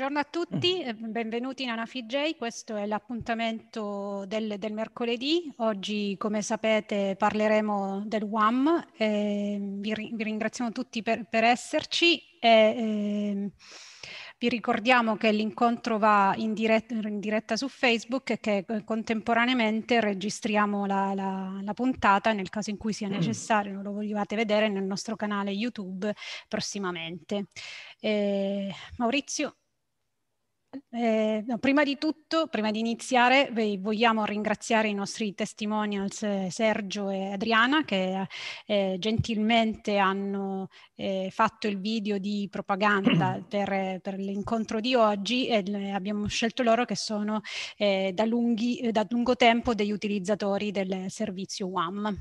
Buongiorno a tutti, mm. eh, benvenuti in AnafiJ, questo è l'appuntamento del, del, mercoledì. Oggi, come sapete, parleremo del WAM. Eh, vi, vi, ringraziamo tutti per, per esserci. E, eh, vi ricordiamo che l'incontro va in diretta, in diretta, su Facebook e che eh, contemporaneamente registriamo la, la, la, puntata nel caso in cui sia mm. necessario, non lo volevate vedere, nel nostro canale YouTube prossimamente. Eh, Maurizio. Eh, no, prima di tutto, prima di iniziare, vogliamo ringraziare i nostri testimonials eh, Sergio e Adriana che eh, gentilmente hanno eh, fatto il video di propaganda per, per l'incontro di oggi e abbiamo scelto loro che sono eh, da, lunghi, da lungo tempo degli utilizzatori del servizio WAM.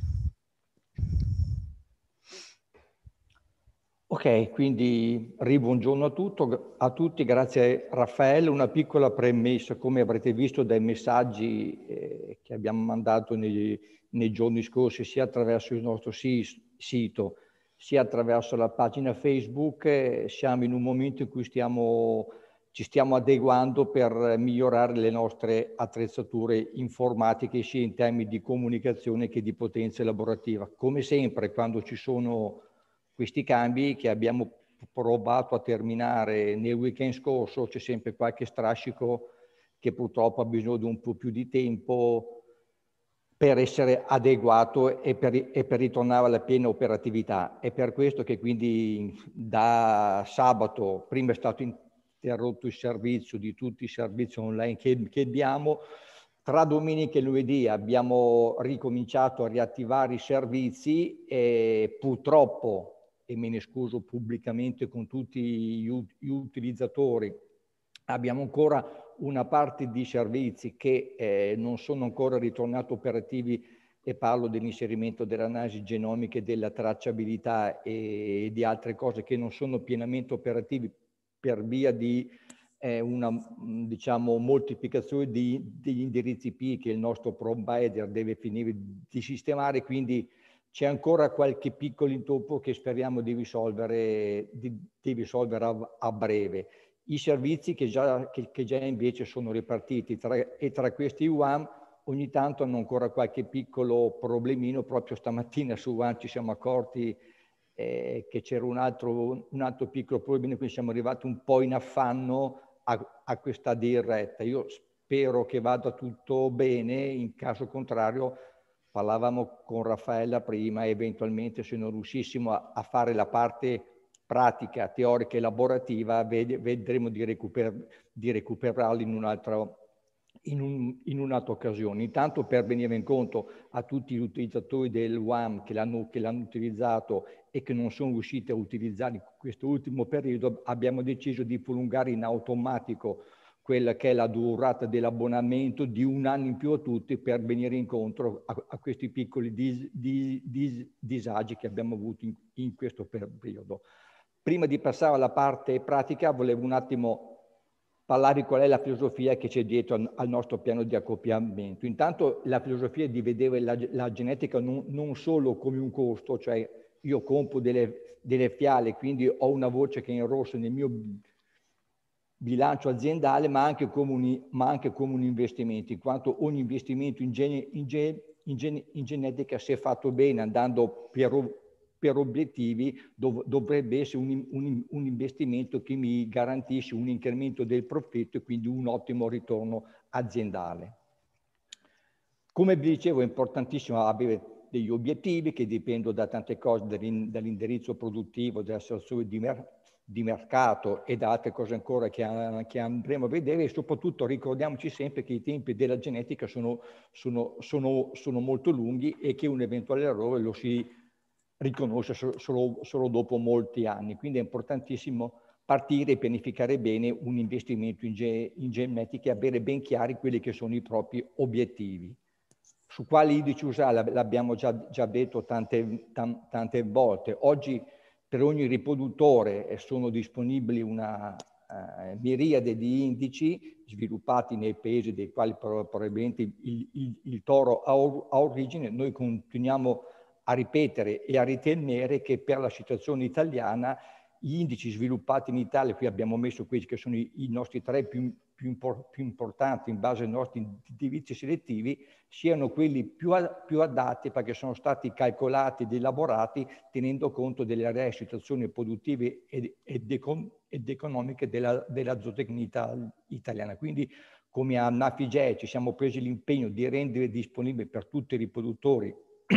Ok, quindi ribongiorno a, tutto, a tutti, grazie Raffaele. Una piccola premessa, come avrete visto dai messaggi eh, che abbiamo mandato nei, nei, giorni scorsi, sia attraverso il nostro si, sito, sia attraverso la pagina Facebook, eh, siamo in un momento in cui stiamo, ci stiamo adeguando per migliorare le nostre attrezzature informatiche, sia in termini di comunicazione che di potenza elaborativa. Come sempre, quando ci sono questi cambi che abbiamo provato a terminare nel weekend scorso, c'è sempre qualche strascico che purtroppo ha bisogno di un po' più di tempo per essere adeguato e per, e per ritornare alla piena operatività. È per questo che quindi da sabato, prima è stato interrotto il servizio di tutti i servizi online che, che diamo, tra domenica e lunedì abbiamo ricominciato a riattivare i servizi e purtroppo e me ne scuso pubblicamente con tutti gli utilizzatori, abbiamo ancora una parte di servizi che eh, non sono ancora ritornati operativi e parlo dell'inserimento dell'analisi genomica e della tracciabilità e di altre cose che non sono pienamente operativi per via di eh, una diciamo, moltiplicazione di, degli indirizzi P che il nostro provider deve finire di sistemare, quindi c'è ancora qualche piccolo intoppo che speriamo di risolvere, di, di risolvere a, a, breve. I servizi che già, che, che già invece sono ripartiti tra, e tra questi UAM ogni tanto hanno ancora qualche piccolo problemino, proprio stamattina su UAM ci siamo accorti eh, che c'era un altro, un altro piccolo problemino, quindi siamo arrivati un po' in affanno a, a questa diretta. Io spero che vada tutto bene, in caso contrario parlavamo con Raffaella prima, eventualmente se non riuscissimo a, a fare la parte pratica, teorica e laborativa, ved- vedremo di, recuper- di, recuperarli in un'altra, in, un, in un'altra, occasione. Intanto per venire incontro a tutti gli utilizzatori del WAM che l'hanno, che l'hanno utilizzato e che non sono riusciti a utilizzare in questo ultimo periodo, abbiamo deciso di prolungare in automatico quella che è la durata dell'abbonamento di un anno in più a tutti per venire incontro a, a questi piccoli dis, dis, dis, disagi che abbiamo avuto in, in questo periodo. Prima di passare alla parte pratica volevo un attimo parlare di qual è la filosofia che c'è dietro al nostro piano di accoppiamento. Intanto la filosofia è di vedere la, la genetica non, non, solo come un costo, cioè io compro delle, delle fiale, quindi ho una voce che è in rosso nel mio bilancio aziendale, ma anche come un, anche come un investimento, in quanto ogni investimento in, gene, in, ge, gen, in, genetica, se fatto bene, andando per, per obiettivi, dov, dovrebbe essere un, un, un, investimento che mi garantisce un incremento del profitto e quindi un ottimo ritorno aziendale. Come vi dicevo, è importantissimo avere degli obiettivi che dipendono da tante cose, dall'indirizzo produttivo, della situazione di mercato di mercato e da altre cose ancora che, che, andremo a vedere e soprattutto ricordiamoci sempre che i tempi della genetica sono, sono, sono, sono molto lunghi e che un eventuale errore lo si riconosce solo, solo, dopo molti anni. Quindi è importantissimo partire e pianificare bene un investimento in, ge, in genetica e avere ben chiari quelli che sono i propri obiettivi. Su quali indici usare l'abbiamo già, già, detto tante, tante volte. Oggi per ogni riproduttore sono disponibili una eh, miriade di indici sviluppati nei paesi dei quali probabilmente il, il, il toro ha, or, ha, origine, noi continuiamo a ripetere e a ritenere che per la situazione italiana gli indici sviluppati in Italia, qui abbiamo messo questi che sono i, i nostri tre più, più, impor più importanti in base ai nostri indirizzi selettivi siano quelli più, più, adatti perché sono stati calcolati ed elaborati tenendo conto delle reali situazioni produttive ed, ed, econ ed economiche della, della italiana. Quindi come a Nafige ci siamo presi l'impegno di rendere disponibile per tutti i riproduttori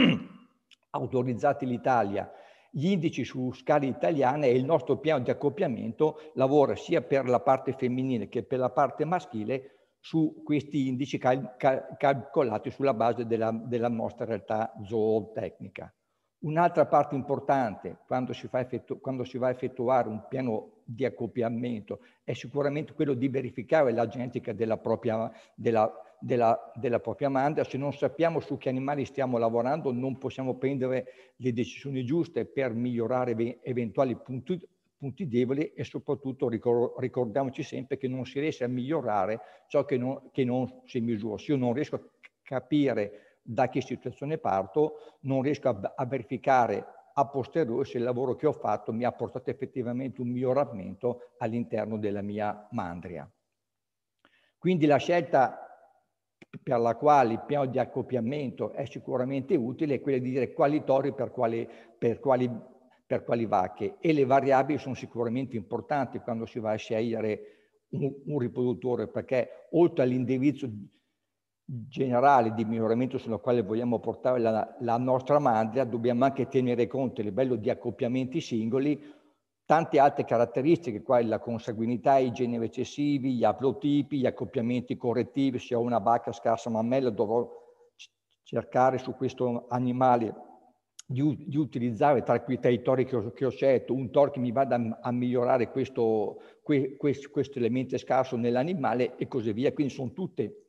autorizzati l'Italia gli indici su scala italiana e il nostro piano di accoppiamento lavora sia per la parte femminile che per la parte maschile su questi indici cal cal calcolati sulla base della, della nostra realtà zootecnica. Un'altra parte importante quando si, quando si, va a effettuare un piano di accoppiamento è sicuramente quello di verificare la genetica della propria, della, della, della, propria mandria, se non sappiamo su che animali stiamo lavorando non possiamo prendere le decisioni giuste per migliorare eventuali punti, punti deboli e soprattutto ricordiamoci sempre che non si riesce a migliorare ciò che non, che non si misura. Se io non riesco a capire da che situazione parto, non riesco a, a verificare a posteriori se il lavoro che ho fatto mi ha portato effettivamente un miglioramento all'interno della mia mandria. Quindi la scelta per la quale il piano di accoppiamento è sicuramente utile è quello di dire quali tori per quali, per quali, per quali vacche e le variabili sono sicuramente importanti quando si va a scegliere un, un riproduttore perché oltre all'indirizzo generale di miglioramento sulla quale vogliamo portare la, la nostra mandria dobbiamo anche tenere conto a livello di accoppiamenti singoli tante altre caratteristiche, quali la consanguinità, i geni recessivi, gli aplotipi, gli accoppiamenti correttivi, se ho una vacca scarsa mammella dovrò cercare su questo animale di, di utilizzare tra quei territori che ho, che ho scelto un TOR che mi vada a, migliorare questo, que, questo, questo elemento scarso nell'animale e così via. Quindi sono tutte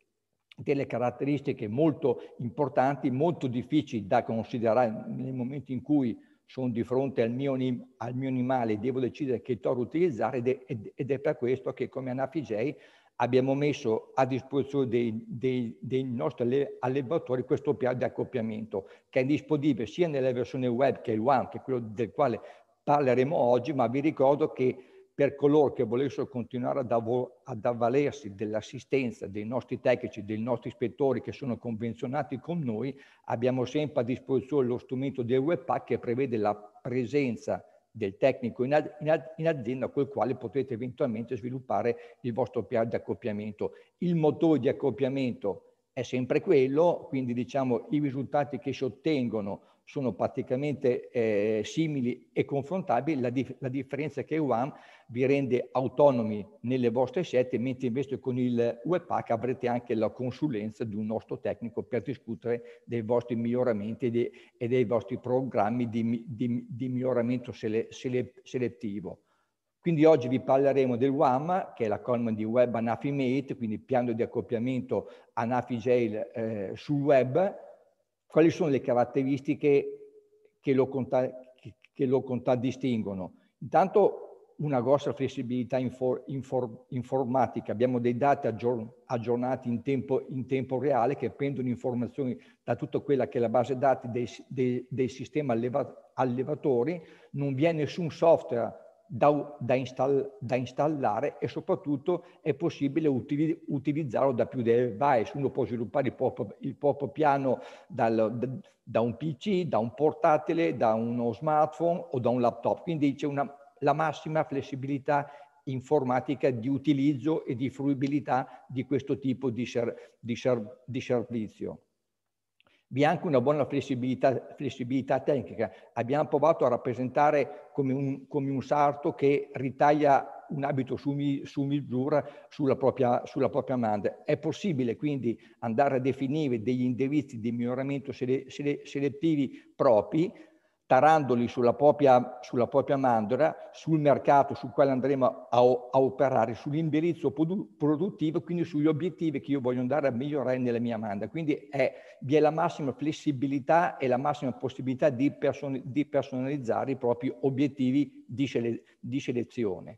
delle caratteristiche molto importanti, molto difficili da considerare nel momento in cui sono di fronte al mio, al mio animale, devo decidere che toro utilizzare ed è, ed è per questo che come Anafigei abbiamo messo a disposizione dei, dei, dei nostri allevatori questo piano di accoppiamento che è disponibile sia nella versione web che il one, che è quello del quale parleremo oggi, ma vi ricordo che per coloro che volessero continuare ad, av- ad avvalersi dell'assistenza dei nostri tecnici, dei nostri ispettori che sono convenzionati con noi, abbiamo sempre a disposizione lo strumento del webpack che prevede la presenza del tecnico in, ad- in, ad- in azienda col quale potete eventualmente sviluppare il vostro piano di accoppiamento. Il motore di accoppiamento è sempre quello, quindi diciamo i risultati che si ottengono sono praticamente eh, simili e confrontabili, la, dif la, differenza è che UAM vi rende autonomi nelle vostre scelte, mentre invece con il webpack avrete anche la consulenza di un nostro tecnico per discutere dei vostri miglioramenti e dei, e dei vostri programmi di, di, di miglioramento sele sele selettivo. Quindi oggi vi parleremo del WAM, che è la l'acronimo di Web Anafi Mate, quindi piano di accoppiamento Anafi Jail eh, sul web, quali sono le caratteristiche che lo, che lo contraddistinguono. Intanto una grossa flessibilità infor infor informatica, abbiamo dei dati aggiorn aggiornati in tempo, in tempo, reale che prendono informazioni da tutta quella che è la base dati dei, dei, dei sistemi allevatori, non vi è nessun software da, da, install, da, installare e soprattutto è possibile utili, utilizzarlo da più device. Uno può sviluppare il proprio, il proprio piano dal, da, da, un PC, da un portatile, da uno smartphone o da un laptop. Quindi c'è la massima flessibilità informatica di utilizzo e di fruibilità di questo tipo di, ser, di, ser, di servizio vi è anche una buona flessibilità, flessibilità tecnica. Abbiamo provato a rappresentare come un, come un sarto che ritaglia un abito su, su misura sulla propria, sulla propria manda. È possibile quindi andare a definire degli indirizzi di miglioramento sele, sele, selettivi propri tarandoli sulla propria, sulla propria mandorla, sul mercato sul quale andremo a, a operare, sull'indirizzo produttivo, quindi sugli obiettivi che io voglio andare a migliorare nella mia mandorla. Quindi è, vi è la massima flessibilità e la massima possibilità di, person di personalizzare i propri obiettivi di, sele di selezione.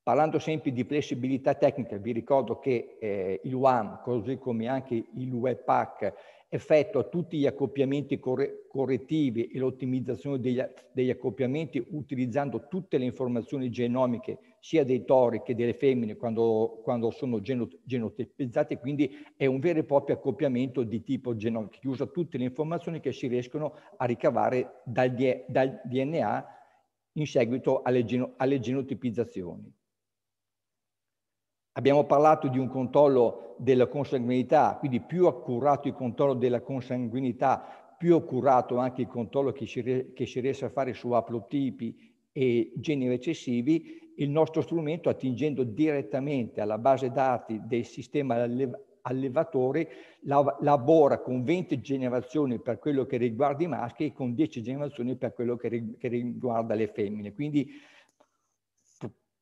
Parlando sempre di flessibilità tecnica, vi ricordo che eh, il WAM, così come anche il WebPack effettua tutti gli accoppiamenti corre correttivi e l'ottimizzazione degli, degli, accoppiamenti utilizzando tutte le informazioni genomiche sia dei tori che delle femmine quando, quando sono genotipizzate, quindi è un vero e proprio accoppiamento di tipo genomico che usa tutte le informazioni che si riescono a ricavare dal, dal DNA in seguito alle, geno alle genotipizzazioni. Abbiamo parlato di un controllo della consanguinità, quindi più accurato il controllo della consanguinità, più accurato anche il controllo che si, che si riesce a fare su aplotipi e geni recessivi, il nostro strumento attingendo direttamente alla base dati del sistema allevatore lavora con 20 generazioni per quello che riguarda i maschi e con 10 generazioni per quello che riguarda le femmine. Quindi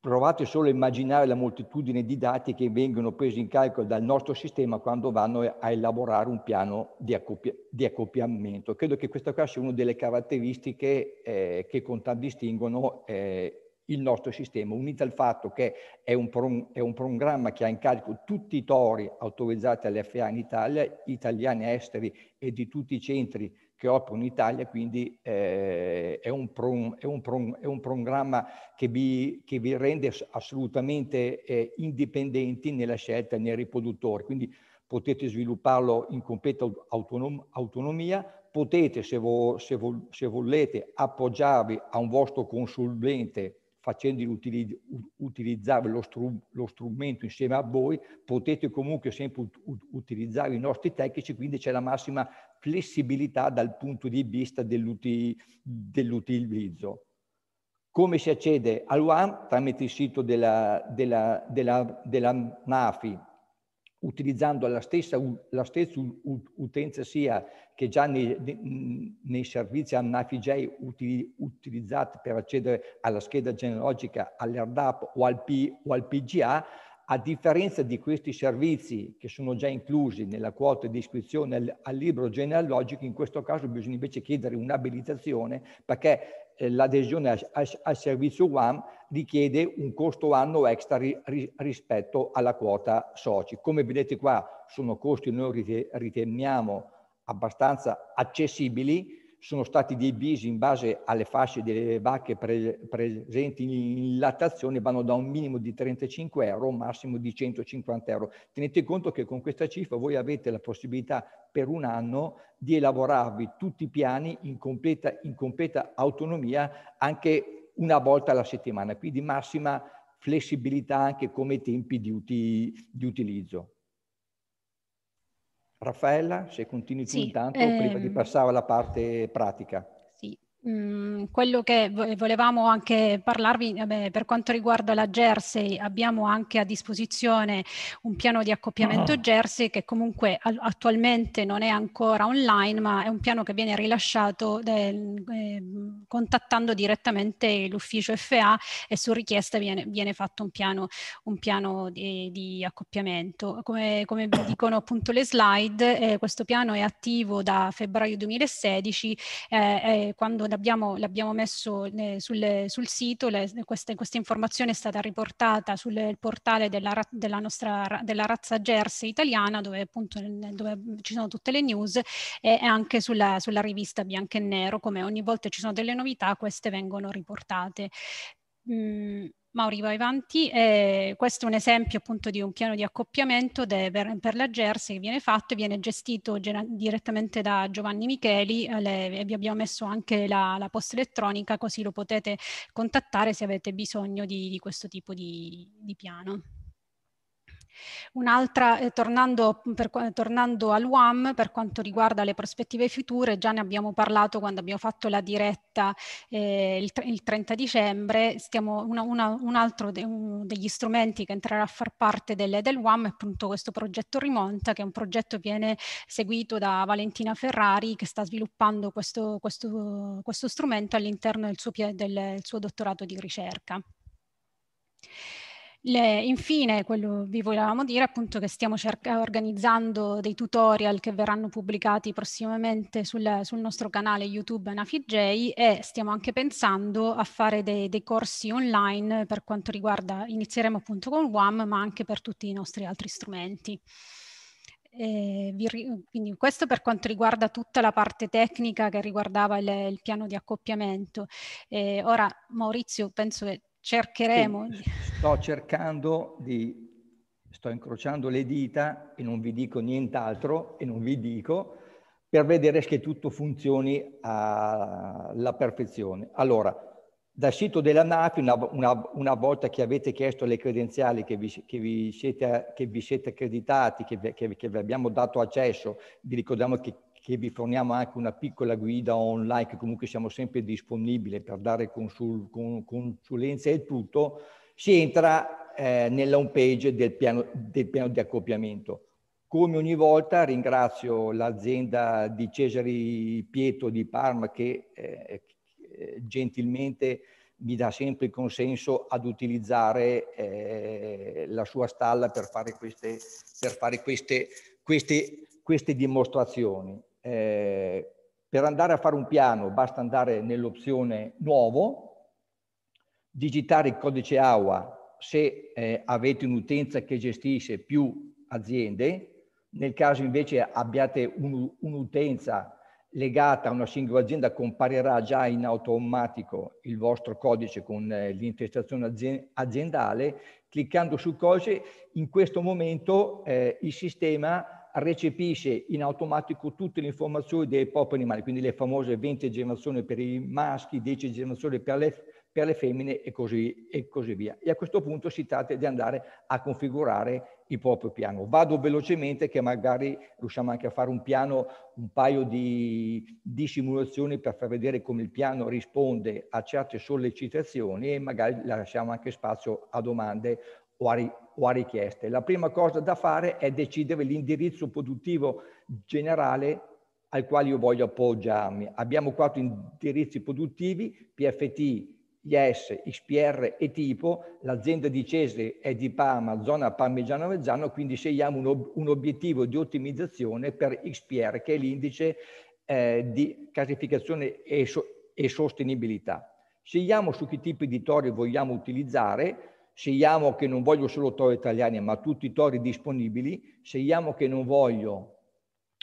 Provate solo a immaginare la moltitudine di dati che vengono presi in calcolo dal nostro sistema quando vanno a elaborare un piano di, accoppi di accoppiamento. Credo che questa qua sia una delle caratteristiche eh, che contraddistinguono eh, il nostro sistema, unita al fatto che è un, è un, programma che ha in carico tutti i tori autorizzati all'FA in Italia, italiani esteri e di tutti i centri che opera in Italia, quindi eh, è, un pro, è, un pro, è, un programma che vi, che vi rende assolutamente eh, indipendenti nella scelta nei riproduttori, quindi potete svilupparlo in completa autonom, autonomia, potete se, vo, se, vo, se volete appoggiarvi a un vostro consulente facendoli utilizzare lo, stru lo, strumento insieme a voi, potete comunque sempre utilizzare i nostri tecnici, quindi c'è la massima flessibilità dal punto di vista dell'utilizzo. Come si accede all'UAM? Tramite il sito della, della, della, della NAFI, utilizzando la stessa, la stessa utenza sia che già nei, nei servizi ANAFIJ utilizzati per accedere alla scheda genealogica, all'ERDAP o al, o al PGA, a differenza di questi servizi che sono già inclusi nella quota di iscrizione al, al libro genealogico, in questo caso bisogna invece chiedere un'abilitazione perché eh, l'adesione al servizio WAM richiede un costo anno extra ri, ri, rispetto alla quota soci. Come vedete qua sono costi che noi riteniamo abbastanza accessibili, sono stati divisi in base alle fasce delle vacche pre, presenti in lattazione, vanno da un minimo di 35 euro a un massimo di 150 euro. Tenete conto che con questa cifra voi avete la possibilità per un anno di elaborarvi tutti i piani in completa, in completa autonomia anche una volta alla settimana, quindi massima flessibilità anche come tempi di, uti, di utilizzo. Raffaella, se continui tu intanto, ehm... prima di ehm, passare alla parte pratica. Mm, quello che volevamo anche parlarvi vabbè, per quanto riguarda la Jersey, abbiamo anche a disposizione un piano di accoppiamento oh. Jersey che comunque a- attualmente non è ancora online, ma è un piano che viene rilasciato del, eh, contattando direttamente l'ufficio FA e su richiesta viene, viene fatto un piano, un piano di, di, accoppiamento. Come, come dicono appunto le slide, eh, questo piano è attivo da febbraio 2016 eh, eh, quando l'abbiamo, l'abbiamo messo ne, eh, sul, sul, sito, le, questa, questa, informazione è stata riportata sul portale della, della, nostra, della razza Jersey italiana dove appunto eh, dove ci sono tutte le news e, e anche sulla, sulla rivista Bianco e Nero, come ogni volta ci sono delle novità, queste vengono riportate. Mm, Mauri vai avanti, eh, questo è un esempio appunto di un piano di accoppiamento de, per, per, la GERS che viene fatto e viene gestito direttamente da Giovanni Micheli eh, vi abbiamo messo anche la, la, posta elettronica così lo potete contattare se avete bisogno di, di questo tipo di, di piano. Un'altra, eh, tornando, per, tornando all'UAM, per quanto riguarda le prospettive future, già ne abbiamo parlato quando abbiamo fatto la diretta eh, il, il 30 dicembre, stiamo una, una, un altro de, un degli strumenti che entrerà a far parte delle, del UAM è appunto questo progetto Rimonta, che è un progetto che viene seguito da Valentina Ferrari, che sta sviluppando questo, questo, questo strumento all'interno del, del suo dottorato di ricerca. Le, infine, quello vi volevamo dire appunto che stiamo cerca, organizzando dei tutorial che verranno pubblicati prossimamente sul, sul nostro canale YouTube NafiJ e stiamo anche pensando a fare dei, dei corsi online per quanto riguarda, inizieremo appunto con WAM, ma anche per tutti i nostri altri strumenti. Eh, vi, quindi questo per quanto riguarda tutta la parte tecnica che riguardava il, il piano di accoppiamento. Eh, ora Maurizio penso che cercheremo. Sì, sto cercando di, sto incrociando le dita e non vi dico nient'altro e non vi dico per vedere che tutto funzioni alla perfezione. Allora, dal sito della NAPI, una, una, una volta che avete chiesto le credenziali, che vi, che vi, siete, che vi siete, accreditati, che vi, che vi abbiamo dato accesso, vi ricordiamo che che vi forniamo anche una piccola guida online, che comunque siamo sempre disponibili per dare consul, con, consulenze e tutto, si entra eh, nella home page del piano, del piano di accoppiamento. Come ogni volta ringrazio l'azienda di Cesari Pietro di Parma che eh, eh gentilmente mi dà sempre il consenso ad utilizzare eh, la sua stalla per fare queste, per fare queste, queste, queste dimostrazioni. Eh, per andare a fare un piano basta andare nell'opzione nuovo, digitare il codice AUA se eh, avete un'utenza che gestisce più aziende, nel caso invece abbiate un'utenza legata a una singola azienda comparirà già in automatico il vostro codice con eh, l'intestazione aziendale, cliccando sul codice in questo momento eh, il sistema recepisce in automatico tutte le informazioni dei propri animali, quindi le famose 20 generazioni per i maschi, 10 generazioni per le, per le femmine e così, e così, via. E a questo punto si tratta di andare a configurare il proprio piano. Vado velocemente che magari riusciamo anche a fare un piano, un paio di, di simulazioni per far vedere come il piano risponde a certe sollecitazioni e magari lasciamo anche spazio a domande o a o a richieste. La prima cosa da fare è decidere l'indirizzo produttivo generale al quale io voglio appoggiarmi. Abbiamo quattro indirizzi produttivi, PFT, IS, XPR e tipo, l'azienda di Cese è di Parma, zona parmigiano-reggiano, quindi scegliamo un, ob un, obiettivo di ottimizzazione per XPR, che è l'indice eh, di casificazione e, so e sostenibilità. Scegliamo su che tipi di torri vogliamo utilizzare, scegliamo che non voglio solo tori italiani, ma tutti i tori disponibili, scegliamo che non voglio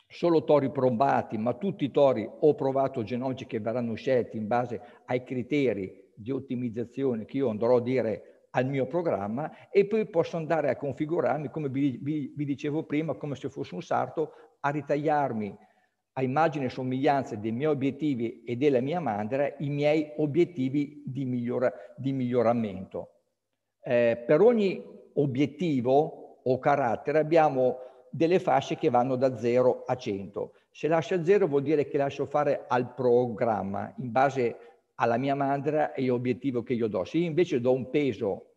solo tori probati, ma tutti i tori o provato genomici che verranno scelti in base ai criteri di ottimizzazione che io andrò a dire al mio programma e poi posso andare a configurarmi, come vi, vi, vi dicevo prima, come se fosse un sarto, a ritagliarmi a immagine e somiglianza dei miei obiettivi e della mia mandra i miei obiettivi di, migliora, di miglioramento eh, per ogni obiettivo o carattere abbiamo delle fasce che vanno da 0 a 100. Se lascio a 0 vuol dire che lascio fare al programma in base alla mia mandra e all'obiettivo che io do. Se io invece do un peso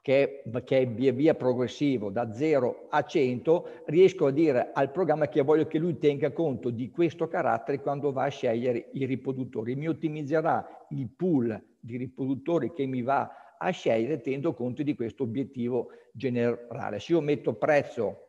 che è, che è, via via progressivo da 0 a 100, riesco a dire al programma che voglio che lui tenga conto di questo carattere quando va a scegliere i riproduttori. Mi ottimizzerà il pool di riproduttori che mi va a a scegliere tenendo conto di questo obiettivo generale. Se io metto prezzo,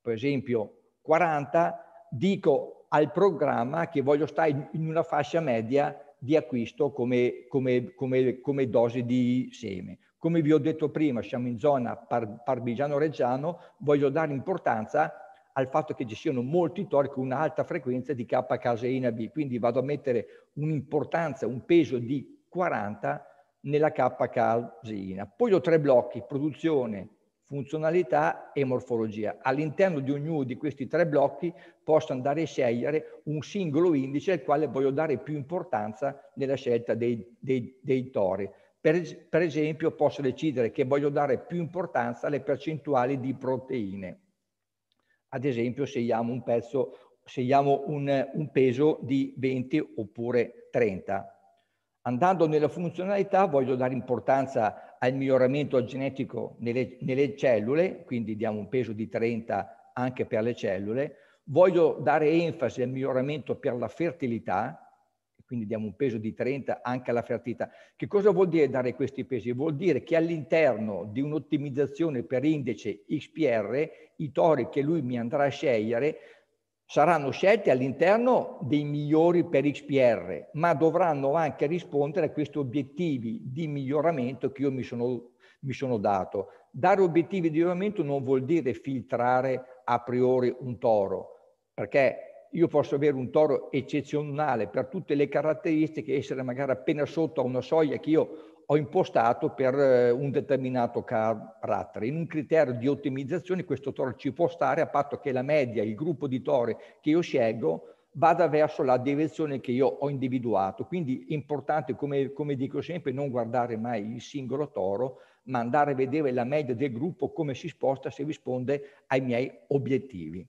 per esempio, 40, dico al programma che voglio stare in una fascia media di acquisto come, come, come, come dose di seme. Come vi ho detto prima, siamo in zona par, parmigiano-reggiano, voglio dare importanza al fatto che ci siano molti tori con un'alta frequenza di K-caseina B, quindi vado a mettere un'importanza, un peso di 40 nella K-caseina. Poi ho tre blocchi, produzione, funzionalità e morfologia. All'interno di ognuno di questi tre blocchi posso andare a scegliere un singolo indice al quale voglio dare più importanza nella scelta dei, dei, dei tori. Per, per esempio posso decidere che voglio dare più importanza alle percentuali di proteine. Ad esempio scegliamo un pezzo, scegliamo un, un peso di 20 oppure 30 Andando nella funzionalità voglio dare importanza al miglioramento genetico nelle, nelle cellule, quindi diamo un peso di 30 anche per le cellule, voglio dare enfasi al miglioramento per la fertilità, quindi diamo un peso di 30 anche alla fertilità. Che cosa vuol dire dare questi pesi? Vuol dire che all'interno di un'ottimizzazione per indice XPR, i tori che lui mi andrà a scegliere saranno scelte all'interno dei migliori per XPR, ma dovranno anche rispondere a questi obiettivi di miglioramento che io mi sono, mi sono dato. Dare obiettivi di miglioramento non vuol dire filtrare a priori un toro, perché io posso avere un toro eccezionale per tutte le caratteristiche, essere magari appena sotto a una soglia che io ho impostato per eh, un determinato carattere. In un criterio di ottimizzazione questo toro ci può stare a patto che la media, il gruppo di tori che io scelgo, vada verso la direzione che io ho individuato. Quindi è importante, come, come, dico sempre, non guardare mai il singolo toro, ma andare a vedere la media del gruppo, come si sposta se risponde ai miei obiettivi.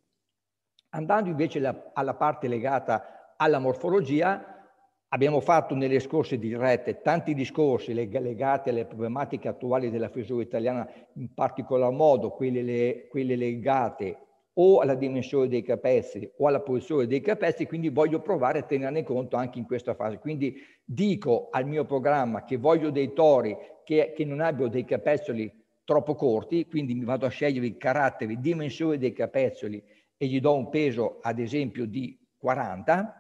Andando invece la, alla parte legata alla morfologia, Abbiamo fatto nelle scorse dirette tanti discorsi legati alle problematiche attuali della frisura italiana, in particolar modo quelle, le, quelle legate o alla dimensione dei capezzi o alla posizione dei capezzi, quindi voglio provare a tenerne conto anche in questa fase. Quindi dico al mio programma che voglio dei tori che, che non abbiano dei capezzoli troppo corti, quindi mi vado a scegliere il carattere, dimensione dei capezzoli e gli do un peso ad esempio di 40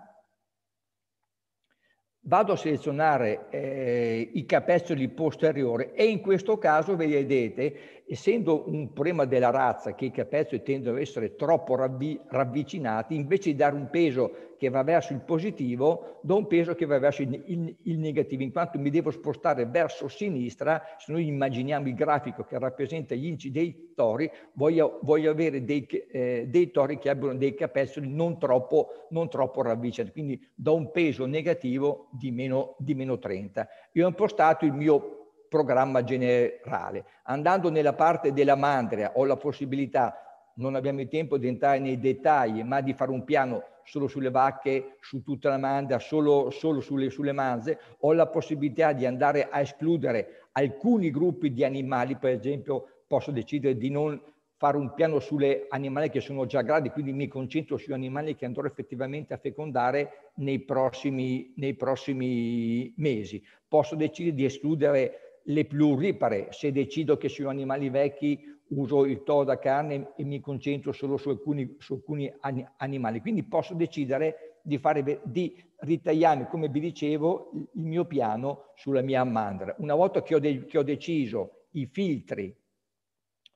Vado a selezionare eh, i capezzoli posteriori e in questo caso vedete essendo un problema della razza che i capezzoli tendono ad essere troppo ravvi, ravvicinati, invece di dare un peso che va verso il positivo, do un peso che va verso il, il, il negativo, in quanto mi devo spostare verso sinistra, se noi immaginiamo il grafico che rappresenta gli inci dei tori, voglio, voglio avere dei, eh, dei, tori che abbiano dei capezzoli non troppo, non troppo ravvicinati, quindi do un peso negativo di meno, di meno 30. Io ho impostato il mio programma generale. Andando nella parte della mandria ho la possibilità, non abbiamo il tempo di entrare nei dettagli, ma di fare un piano solo sulle vacche, su tutta la mandria, solo, solo sulle, sulle manze, ho la possibilità di andare a escludere alcuni gruppi di animali, per esempio posso decidere di non fare un piano sulle animali che sono già grandi, quindi mi concentro sugli animali che andrò effettivamente a fecondare nei prossimi, nei prossimi mesi. Posso decidere di escludere le pluripare, se decido che sono animali vecchi uso il toro da carne e mi concentro solo su alcuni, su alcuni animali. Quindi posso decidere di, fare, di ritagliarmi, come vi dicevo, il mio piano sulla mia mandra. Una volta che ho, de che ho deciso i filtri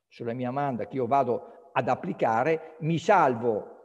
sulla mia mandra che io vado ad applicare, mi salvo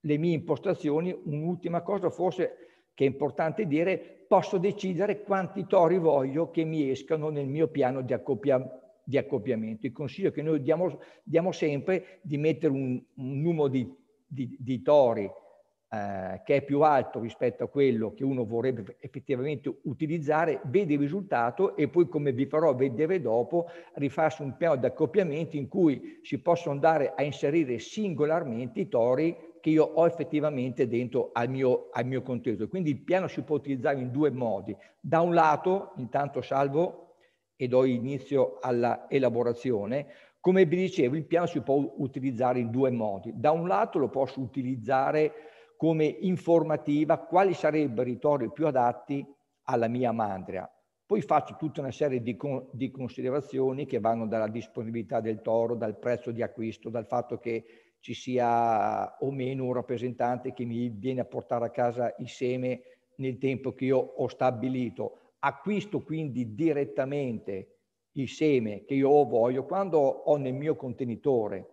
le mie impostazioni. Un'ultima cosa, forse che è importante dire, posso decidere quanti tori voglio che mi escano nel mio piano di, accoppia, di accoppiamento. Il consiglio che noi diamo, diamo sempre è di mettere un, un numero di, di, di tori eh, che è più alto rispetto a quello che uno vorrebbe effettivamente utilizzare, vede il risultato e poi come vi farò vedere dopo rifarsi un piano di accoppiamento in cui si possono andare a inserire singolarmente i tori che io ho effettivamente dentro al mio, al mio contesto. Quindi il piano si può utilizzare in due modi. Da un lato, intanto salvo e do inizio alla elaborazione, come vi dicevo, il piano si può utilizzare in due modi. Da un lato lo posso utilizzare come informativa quali sarebbero i tori più adatti alla mia mandria. Poi faccio tutta una serie di, con, di considerazioni che vanno dalla disponibilità del toro, dal prezzo di acquisto, dal fatto che ci sia o meno un rappresentante che mi viene a portare a casa il seme nel tempo che io ho stabilito. Acquisto quindi direttamente il seme che io voglio quando ho nel mio contenitore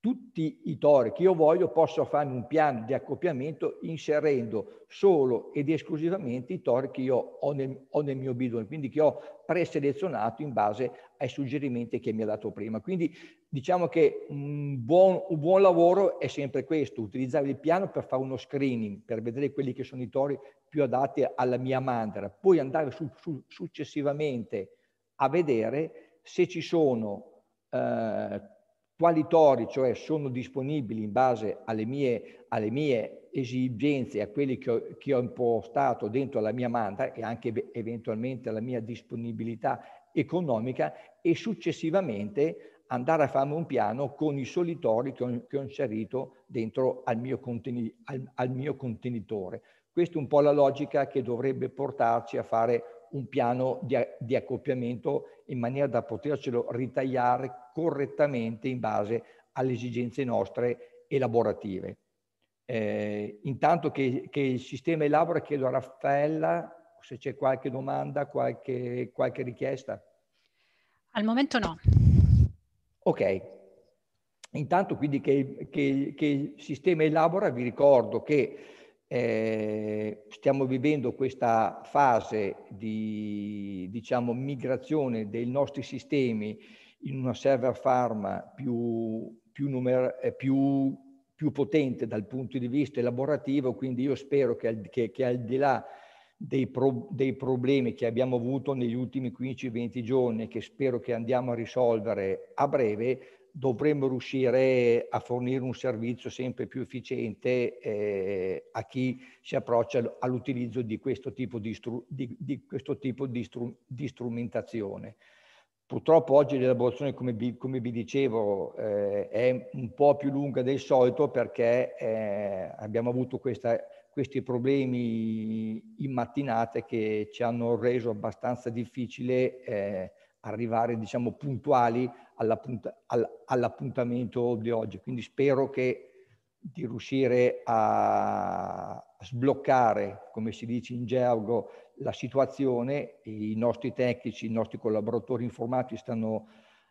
tutti i tori che io voglio posso fare un piano di accoppiamento inserendo solo ed esclusivamente i tori che io ho nel, ho nel mio bidone, quindi che ho preselezionato in base ai suggerimenti che mi ha dato prima. Quindi diciamo che un buon, un buon, lavoro è sempre questo, utilizzare il piano per fare uno screening, per vedere quelli che sono i tori più adatti alla mia mandra, poi andare su, su, successivamente a vedere se ci sono eh, quali tori, cioè sono disponibili in base alle mie, alle mie esigenze, a quelli che ho, che ho impostato dentro la mia mandra e anche eventualmente alla mia disponibilità economica e successivamente andare a farmi un piano con i solitori che ho, che ho inserito dentro al mio, al, al mio, contenitore. Questa è un po' la logica che dovrebbe portarci a fare un piano di, di accoppiamento in maniera da potercelo ritagliare correttamente in base alle esigenze nostre elaborative. Eh, intanto che, che, il sistema elabora, chiedo a Raffaella se c'è qualche domanda, qualche, qualche richiesta. Al momento no. Ok, intanto quindi che, che, che il sistema elabora, vi ricordo che eh, stiamo vivendo questa fase di diciamo, migrazione dei nostri sistemi in una server farm più, più, numer- eh, più, più potente dal punto di vista elaborativo, quindi io spero che, che, che al di là dei, pro, dei problemi che abbiamo avuto negli ultimi 15-20 giorni, che spero che andiamo a risolvere a breve, dovremmo riuscire a fornire un servizio sempre più efficiente eh, a chi si approccia all'utilizzo di questo tipo di, stru, di, di, questo tipo di stru, strumentazione. Purtroppo oggi l'elaborazione, come vi, come vi dicevo, eh, è un po' più lunga del solito perché eh, abbiamo avuto questa questi problemi in mattinata che ci hanno reso abbastanza difficile eh, arrivare diciamo, puntuali all'appunt- all'appuntamento di oggi. Quindi spero che di riuscire a sbloccare, come si dice in gergo, la situazione. I nostri tecnici, i nostri collaboratori informati stanno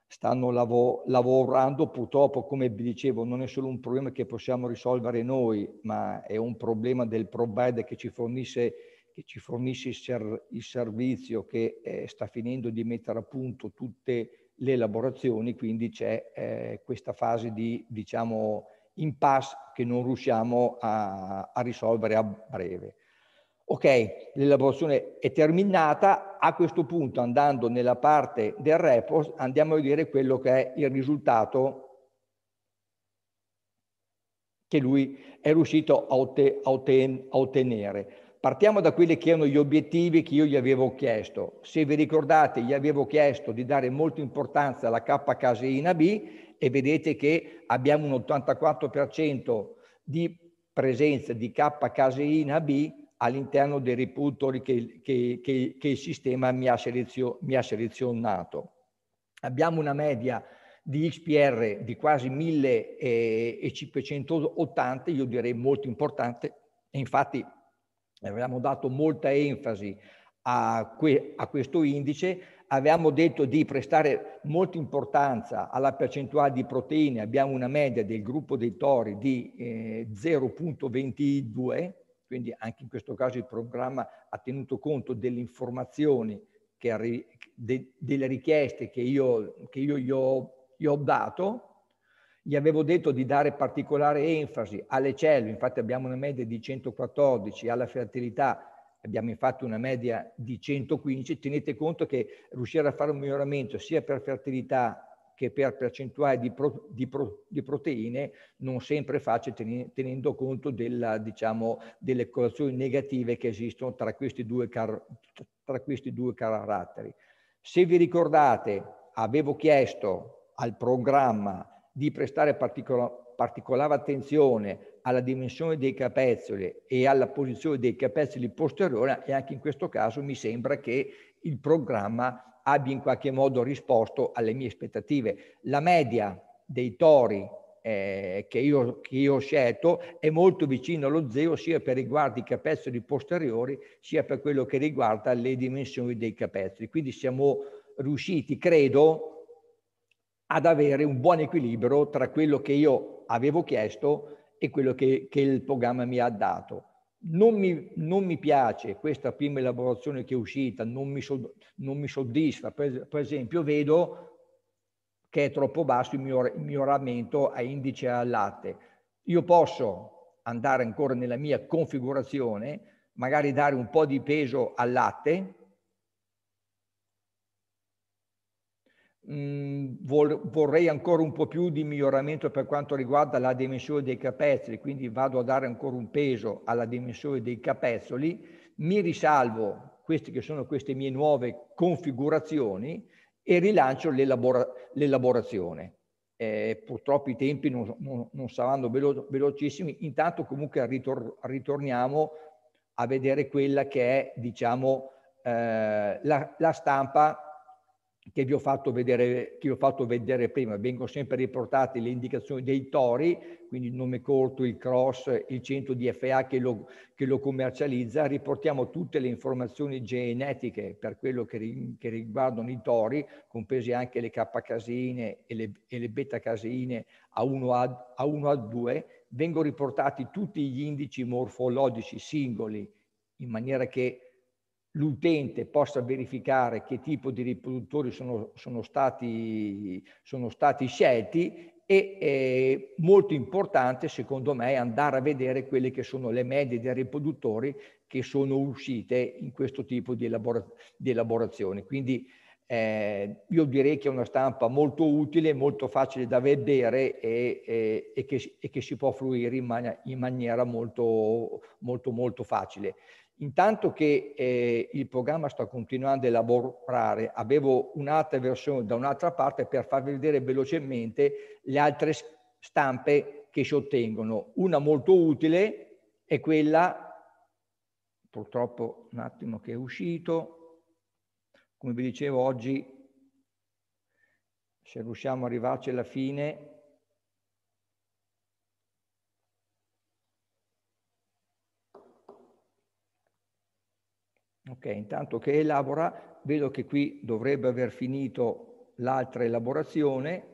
stanno lav lavorando purtroppo, come vi dicevo, non è solo un problema che possiamo risolvere noi, ma è un problema del provider che ci fornisce, che ci fornisce il, ser il, servizio che eh, sta finendo di mettere a punto tutte le elaborazioni, quindi c'è eh, questa fase di, diciamo, impasse che non riusciamo a, a risolvere a breve. Ok, l'elaborazione è terminata, a questo punto andando nella parte del report andiamo a vedere quello che è il risultato che lui è riuscito a, otte, a, otten, a ottenere. Partiamo da quelli che erano gli obiettivi che io gli avevo chiesto. Se vi ricordate, gli avevo chiesto di dare molta importanza alla K-caseina B e vedete che abbiamo un 84% di presenza di K-caseina B all'interno dei repository che, che, che, che, il sistema mi ha, selezio, mi ha selezionato. Abbiamo una media di XPR di quasi 1580, eh, io direi molto importante, e infatti abbiamo dato molta enfasi a, que, a questo indice, abbiamo detto di prestare molta importanza alla percentuale di proteine, abbiamo una media del gruppo dei tori di eh, 0.22, quindi anche in questo caso il programma ha tenuto conto delle informazioni, che, de, delle richieste che io, che io gli, ho, gli ho dato, gli avevo detto di dare particolare enfasi alle cellule, infatti abbiamo una media di 114, alla fertilità abbiamo infatti una media di 115, tenete conto che riuscire a fare un miglioramento sia per fertilità che per percentuale di, pro, di, pro, di proteine non sempre è facile tenendo conto della, diciamo, delle correlazioni negative che esistono tra questi, due car, tra questi due caratteri. Se vi ricordate, avevo chiesto al programma di prestare particolare particolare attenzione alla dimensione dei capezzoli e alla posizione dei capezzoli posteriori e anche in questo caso mi sembra che il programma abbia in qualche modo risposto alle mie aspettative. La media dei tori eh, che, io, che io ho scelto è molto vicina allo zero sia per riguardo i capezzoli posteriori sia per quello che riguarda le dimensioni dei capezzoli. Quindi siamo riusciti, credo, ad avere un buon equilibrio tra quello che io avevo chiesto e quello che, che il programma mi ha dato non mi, non mi, piace questa prima elaborazione che è uscita, non mi, so, non mi soddisfa, per, per, esempio vedo che è troppo basso il mio, il mio oramento a indice al latte. Io posso andare ancora nella mia configurazione, magari dare un po' di peso al latte, mh, vor, vorrei ancora un po' più di miglioramento per quanto riguarda la dimensione dei capezzoli, quindi vado a dare ancora un peso alla dimensione dei capezzoli, mi risalvo queste che sono queste mie nuove configurazioni e rilancio l'elaborazione. Eh, purtroppo i tempi non, non, non saranno velo velocissimi, intanto comunque ritor ritorniamo a vedere quella che è diciamo, eh, la, la, stampa che vi ho fatto vedere, che ho fatto vedere prima, vengono sempre riportate le indicazioni dei tori, quindi il nome corto, il cross, il centro di FA che lo, che lo commercializza, riportiamo tutte le informazioni genetiche per quello che, che riguardano i tori, compresi anche le k caseine e le, e le beta caseine a A1A, A1A2, vengono riportati tutti gli indici morfologici singoli in maniera che l'utente possa verificare che tipo di riproduttori sono, sono, stati, sono stati, scelti e molto importante secondo me andare a vedere quelle che sono le medie dei riproduttori che sono uscite in questo tipo di, elabora, di elaborazioni. Quindi eh, io direi che è una stampa molto utile, molto facile da vedere e, e, e, che, e che, si può fruire in, man in maniera molto, molto, molto facile. Intanto che eh, il programma sta continuando a elaborare, avevo un'altra versione da un'altra parte per farvi vedere velocemente le altre stampe che si ottengono. Una molto utile è quella, purtroppo un attimo che è uscito, come vi dicevo oggi, se riusciamo a arrivarci alla fine, Okay, intanto che elabora, vedo che qui dovrebbe aver finito l'altra elaborazione.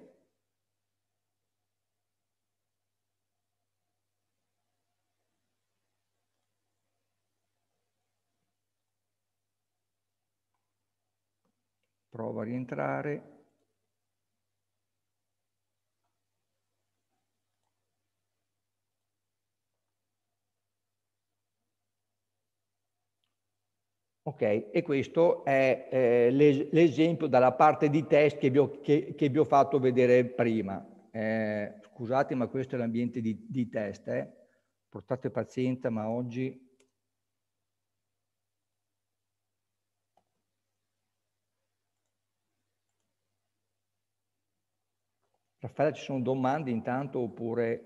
Prova a rientrare. Ok, e questo è eh, l'esempio dalla parte di test che vi ho, che, che vi ho fatto vedere prima. Eh, scusate, ma questo è l'ambiente di, di, test. Eh. Portate pazienza, ma oggi... Raffaella, ci sono domande intanto oppure...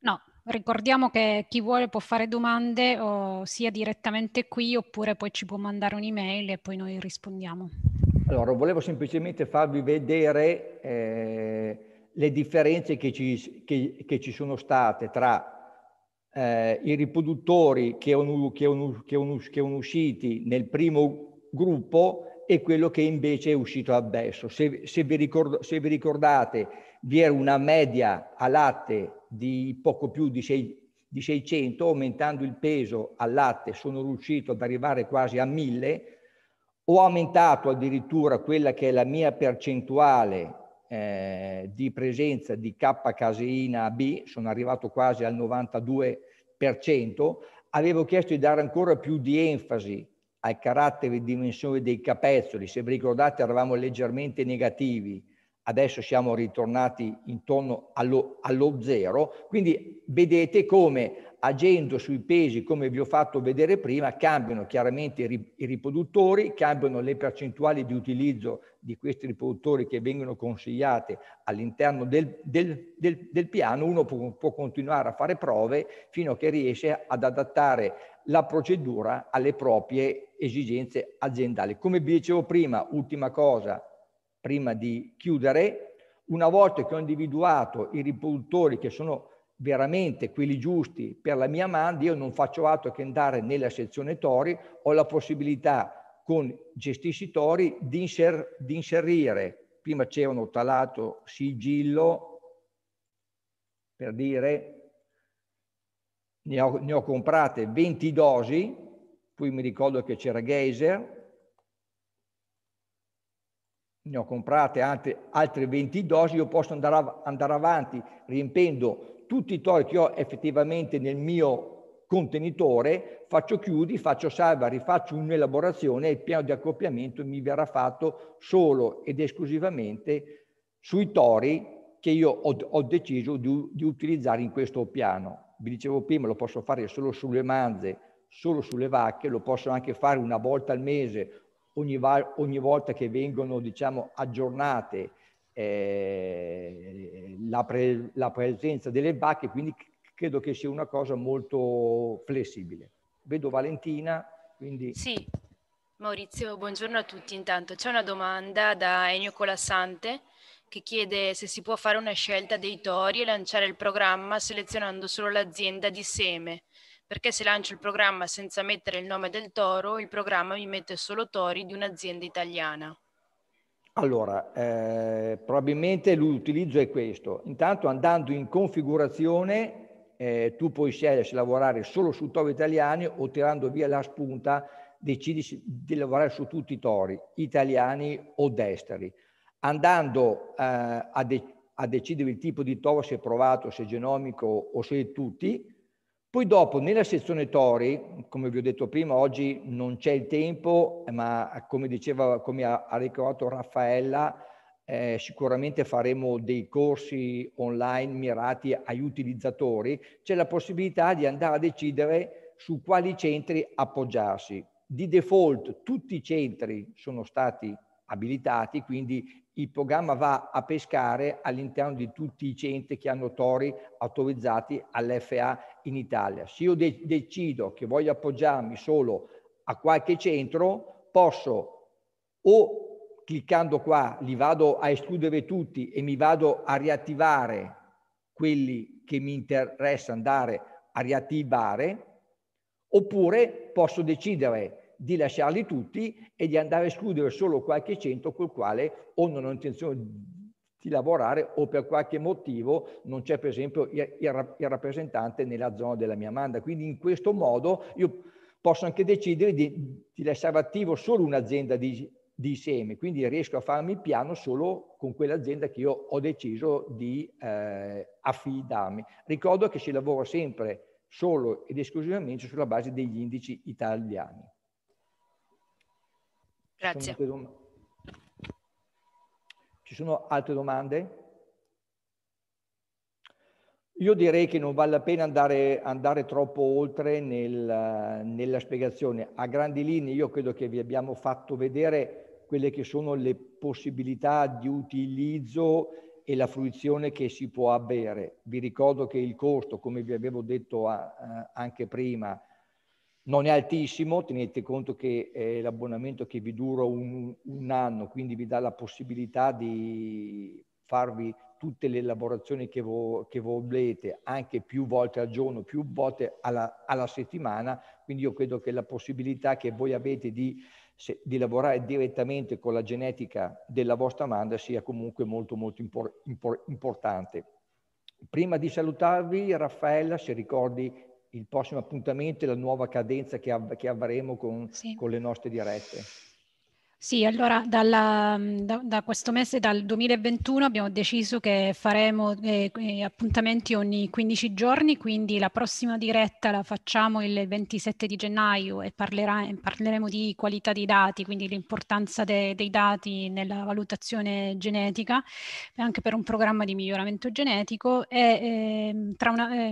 No, Ricordiamo che chi vuole può fare domande o sia direttamente qui oppure poi ci può mandare un'email e poi noi rispondiamo. Allora, volevo semplicemente farvi vedere eh, le differenze che ci, che, che ci, sono state tra eh, i riproduttori che sono usciti nel primo gruppo e quello che invece è uscito adesso. Se, se, vi, ricord, se vi ricordate, vi era una media a latte di poco più di, sei, di 600, aumentando il peso al latte sono riuscito ad arrivare quasi a 1000, ho aumentato addirittura quella che è la mia percentuale eh, di presenza di K-caseina B, sono arrivato quasi al 92%, avevo chiesto di dare ancora più di enfasi al carattere e dimensione dei capezzoli, se vi ricordate eravamo leggermente negativi, adesso siamo ritornati intorno allo, allo, zero, quindi vedete come agendo sui pesi, come vi ho fatto vedere prima, cambiano chiaramente i riproduttori, cambiano le percentuali di utilizzo di questi riproduttori che vengono consigliate all'interno del, del, del, del, piano, uno può, può continuare a fare prove fino a che riesce ad adattare la procedura alle proprie esigenze aziendali. Come vi dicevo prima, ultima cosa, prima di chiudere, una volta che ho individuato i riproduttori che sono veramente quelli giusti per la mia manda, io non faccio altro che andare nella sezione tori, ho la possibilità con gestisci tori di, inser di inserire, prima c'erano talato, sigillo, per dire, ne ho, ne ho comprate 20 dosi, poi mi ricordo che c'era Geyser, ne ho comprate altre, altre 20 dosi, io posso andare, av- andare avanti riempendo tutti i tori che ho effettivamente nel mio contenitore, faccio chiudi, faccio salva, rifaccio un'elaborazione e il piano di accoppiamento mi verrà fatto solo ed esclusivamente sui tori che io ho, ho deciso di, di, utilizzare in questo piano. Vi dicevo prima, lo posso fare solo sulle manze, solo sulle vacche, lo posso anche fare una volta al mese ogni, ogni volta che vengono diciamo, aggiornate eh, la, pre la presenza delle bacche, quindi credo che sia una cosa molto flessibile. Vedo Valentina, quindi... Sì, Maurizio, buongiorno a tutti intanto. C'è una domanda da Ennio Colassante che chiede se si può fare una scelta dei tori e lanciare il programma selezionando solo l'azienda di seme perché se lancio il programma senza mettere il nome del toro, il programma mi mette solo tori di un'azienda italiana? Allora, eh, probabilmente l'utilizzo è questo. Intanto andando in configurazione, eh, tu puoi scegliere se lavorare solo su tori italiani o tirando via la spunta decidi di lavorare su tutti i tori, italiani o destri. Andando eh, a, de- a decidere il tipo di toro, se provato, se genomico o se tutti, poi dopo nella sezione Tori, come vi ho detto prima, oggi non c'è il tempo, ma come diceva, come ha, ha ricordato Raffaella, eh, sicuramente faremo dei corsi online mirati agli utilizzatori, c'è la possibilità di andare a decidere su quali centri appoggiarsi. Di default tutti i centri sono stati abilitati, quindi il programma va a pescare all'interno di tutti i centri che hanno tori autorizzati all'FA in Italia. Se io de- decido che voglio appoggiarmi solo a qualche centro, posso o cliccando qua li vado a escludere tutti e mi vado a riattivare quelli che mi interessa andare a riattivare, oppure posso decidere di lasciarli tutti e di andare a escludere solo qualche centro col quale o non ho intenzione di lavorare o per qualche motivo non c'è per esempio il, il, rappresentante nella zona della mia manda. Quindi in questo modo io posso anche decidere di, di lasciare attivo solo un'azienda di, di semi, quindi riesco a farmi il piano solo con quell'azienda che io ho deciso di eh, affidarmi. Ricordo che si lavora sempre solo ed esclusivamente sulla base degli indici italiani. Grazie. Ci sono altre domande? Io direi che non vale la pena andare, andare troppo oltre nel, nella spiegazione. A grandi linee io credo che vi abbiamo fatto vedere quelle che sono le possibilità di utilizzo e la fruizione che si può avere. Vi ricordo che il costo, come vi avevo detto a, a, eh, anche prima, non è altissimo, tenete conto che è eh, l'abbonamento che vi dura un, un, anno, quindi vi dà la possibilità di farvi tutte le elaborazioni che, vo, che volete, anche più volte al giorno, più volte alla, alla settimana, quindi io credo che la possibilità che voi avete di, se, di, lavorare direttamente con la genetica della vostra manda sia comunque molto molto impor, impor, importante. Prima di salutarvi, Raffaella, se ricordi il prossimo appuntamento e la nuova cadenza che, av- che avremo con, sì. con le nostre dirette. Sì, allora dalla, da, da, questo mese, dal 2021, abbiamo deciso che faremo eh, eh appuntamenti ogni 15 giorni, quindi la prossima diretta la facciamo il 27 di gennaio e parlerà, parleremo di qualità dei dati, quindi l'importanza de, dei dati nella valutazione genetica, anche per un programma di miglioramento genetico. E, eh, tra una, eh,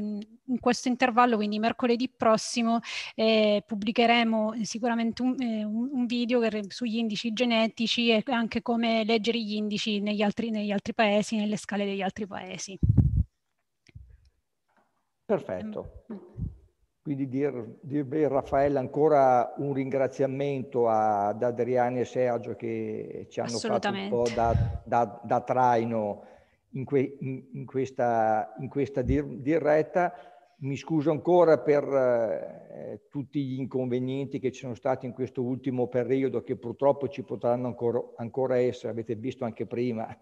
in questo intervallo, quindi mercoledì prossimo, eh, pubblicheremo sicuramente eh, un, un video che, sugli indici indici genetici e anche come leggere gli indici negli altri, negli altri paesi, nelle scale degli altri paesi. Perfetto. Mm. Quindi dir, dirvi Raffaella ancora un ringraziamento ad Adriani e Sergio che ci hanno fatto un po' da, da, da traino in, que, in, in, questa, in questa dir, diretta mi scuso ancora per eh, tutti gli inconvenienti che ci sono stati in questo ultimo periodo, che purtroppo ci potranno ancora, ancora essere, avete visto anche prima, il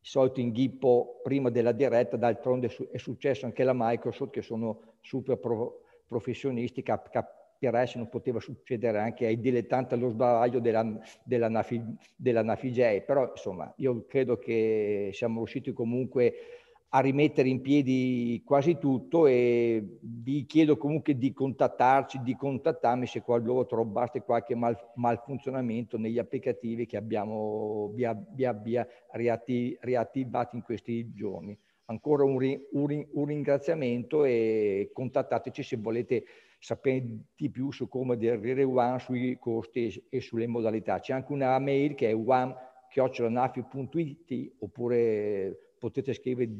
solito inghippo prima della diretta, d'altronde è successo anche alla Microsoft, che sono super pro, professionisti, cap, capirei se non poteva succedere anche ai dilettanti allo sbavaglio della, della, Nafi, della Nafigei, però insomma io credo che siamo riusciti comunque a a rimettere in piedi quasi tutto e vi chiedo comunque di contattarci, di contattarmi se qualora trovaste qualche mal, malfunzionamento negli applicativi che abbiamo via via, via riattiv- riattivati in questi giorni. Ancora un, ri- un, ri- un, ringraziamento e contattateci se volete sapere di più su come aderire One, sui costi e, e sulle modalità. C'è anche una mail che è one.it oppure potete scrivere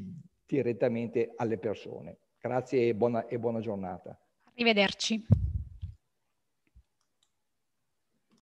direttamente alle persone. Grazie e buona, e buona giornata. Arrivederci.